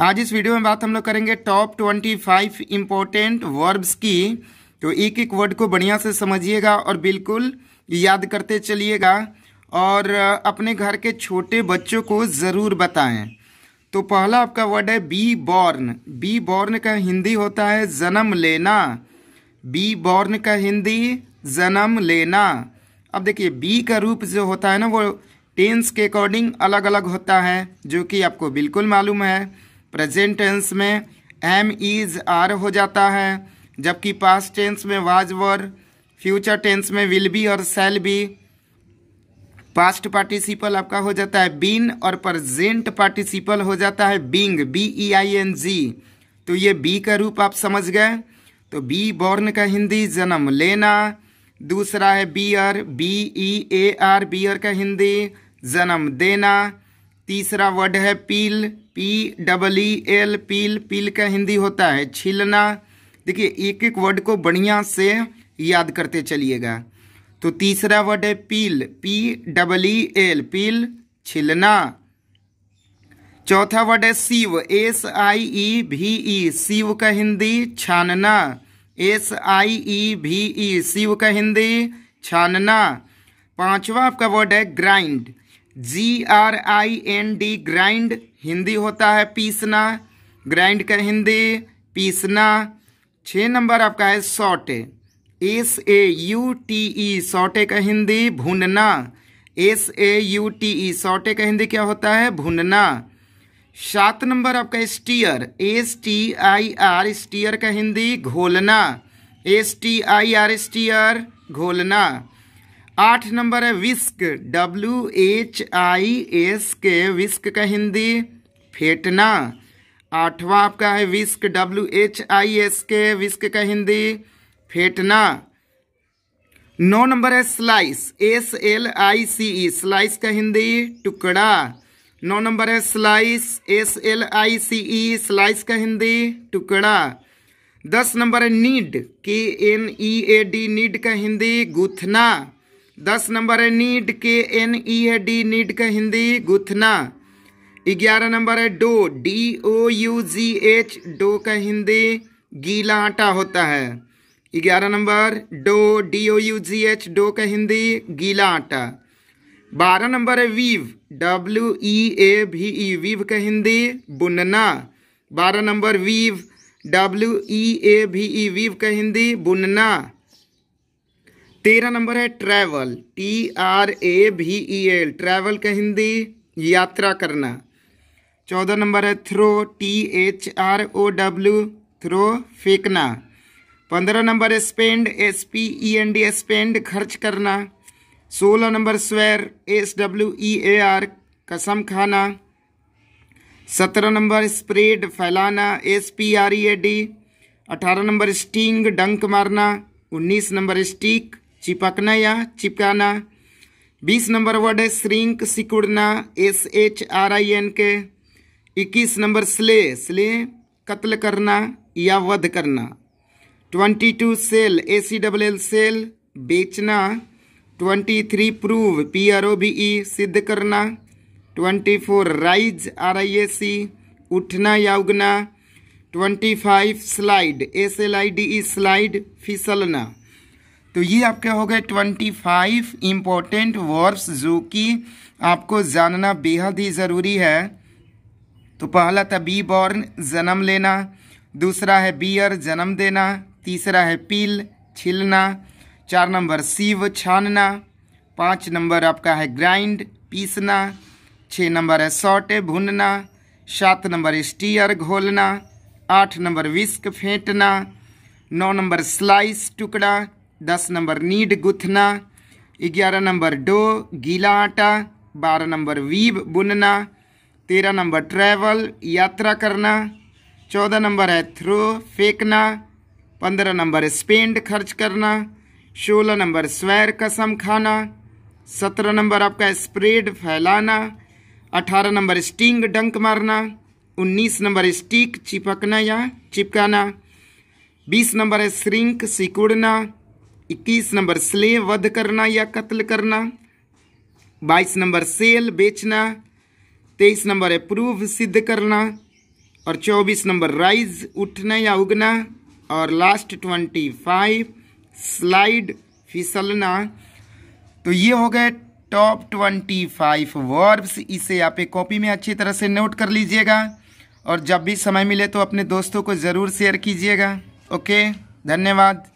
आज इस वीडियो में बात हम लोग करेंगे top twenty five important verbs की तो एक एक वर्ड को बढ़िया से समझिएगा और बिल्कुल याद करते चलिएगा और अपने घर के छोटे बच्चों को ज़रूर बताएं तो पहला आपका वर्ड है बी बॉर्न बी बॉर्न का हिंदी होता है जन्म लेना बी बॉर्न का हिंदी जन्म लेना अब देखिए बी का रूप जो होता है ना वो टेंस के अकॉर्डिंग अलग अलग होता है जो कि आपको बिल्कुल मालूम है प्रेजेंट टेंस में एम इज आर हो जाता है जबकि पास्ट टेंस में वाज वर फ्यूचर टेंस में विल बी और सेल बी पास्ट पार्टिसिपल आपका हो जाता है बीन और प्रजेंट पार्टिसिपल हो जाता है being B E e I N G तो ये बी का रूप आप समझ गए तो बी बॉर्न का हिंदी जन्म लेना दूसरा है R B E A R R का हिंदी जन्म देना तीसरा वर्ड है peel P double E L peel peel का हिंदी होता है छिलना देखिए एक एक वर्ड को बढ़िया से याद करते चलिएगा तो तीसरा वर्ड है peel P double E L peel छिलना चौथा वर्ड है शिव एस आई ई भी ई शिव का हिंदी छानना एस आई ई भी ई शिव का हिंदी छानना पांचवा आपका वर्ड है grind G R I N D grind Hindi होता है पीसना ग्राइंड का हिंदी पीसना छः नंबर आपका है saute S A U T E e, saute का हिंदी भुनना S A U T E e, saute का हिंदी क्या होता है भुनना सात नंबर आपका stir S T I R stir का हिंदी घोलना S T I R stir घोलना आठ नंबर है whisk W H I S K whisk का हिंदी फेटना आठवां आपका है whisk W H I S K whisk का हिंदी फेटना नौ नंबर है slice S L I C E slice का हिंदी टुकड़ा नौ नंबर है slice S L I C E slice का हिंदी टुकड़ा दस नंबर है knead K N E A D knead का हिंदी गुथना दस नंबर है नीड के एन ई है डी नीड का हिंदी गुथना ग्यारह नंबर है dough D O U G H dough का हिंदी गीला आटा होता है ग्यारह नंबर dough D O U G H dough का हिंदी गीला आटा बारह नंबर है weave W E A V E weave का हिंदी बुनना बारह नंबर weave W E A V E weave का हिंदी बुनना तेरह नंबर है travel T R A V E L travel का हिंदी यात्रा करना चौदह नंबर है throw T H R O W throw फेंकना पंद्रह नंबर है spend S P E N D spend खर्च करना सोलह नंबर swear S W E A R कसम खाना सत्रह नंबर स्प्रेड फैलाना S P R E A D अठारह नंबर स्टिंग डंक मारना उन्नीस नंबर स्टिक चिपकना या चिपकाना बीस नंबर वर्ड है श्रिंक सिकुड़ना S H R I N K इक्कीस नंबर स्ले स्ले कत्ल करना या वध करना twenty two sell S E double L sell बेचना twenty three prove P R O V E सिद्ध करना twenty four rise R I S E उठना या उगना twenty five slide S L I D E slide फिसलना तो ये आपके हो गए ट्वेंटी फाइव इम्पोर्टेंट वर्ब्स जो कि आपको जानना बेहद ही ज़रूरी है तो पहला था बी बॉर्न जन्म लेना दूसरा है बियर जन्म देना तीसरा है पील छिलना चार नंबर सीव छानना पाँच नंबर आपका है ग्राइंड पीसना छः नंबर है सॉटे भुनना सात नंबर स्टीयर घोलना आठ नंबर विस्क फेंटना नौ नंबर स्लाइस टुकड़ा दस नंबर नीड गुथना ग्यारह नंबर डो गीला आटा बारह नंबर वीब बुनना तेरह नंबर ट्रैवल यात्रा करना चौदह नंबर है थ्रो फेंकना पंद्रह नंबर स्पेंड खर्च करना सोलह नंबर स्वैर कसम खाना सत्रह नंबर आपका स्प्रेड फैलाना अठारह नंबर स्टिंग डंक मारना उन्नीस नंबर स्टिक चिपकना या चिपकाना बीस नंबर है श्रिंक सिकुड़ना इक्कीस नंबर स्ले वध करना या कत्ल करना बाईस नंबर सेल बेचना तेईस नंबर है प्रूव सिद्ध करना और चौबीस नंबर राइज उठना या उगना और लास्ट ट्वेंटी फाइव स्लाइड फिसलना तो ये हो गए टॉप ट्वेंटी फाइव वर्ब्स इसे आप एक कॉपी में अच्छी तरह से नोट कर लीजिएगा और जब भी समय मिले तो अपने दोस्तों को ज़रूर शेयर कीजिएगा ओके धन्यवाद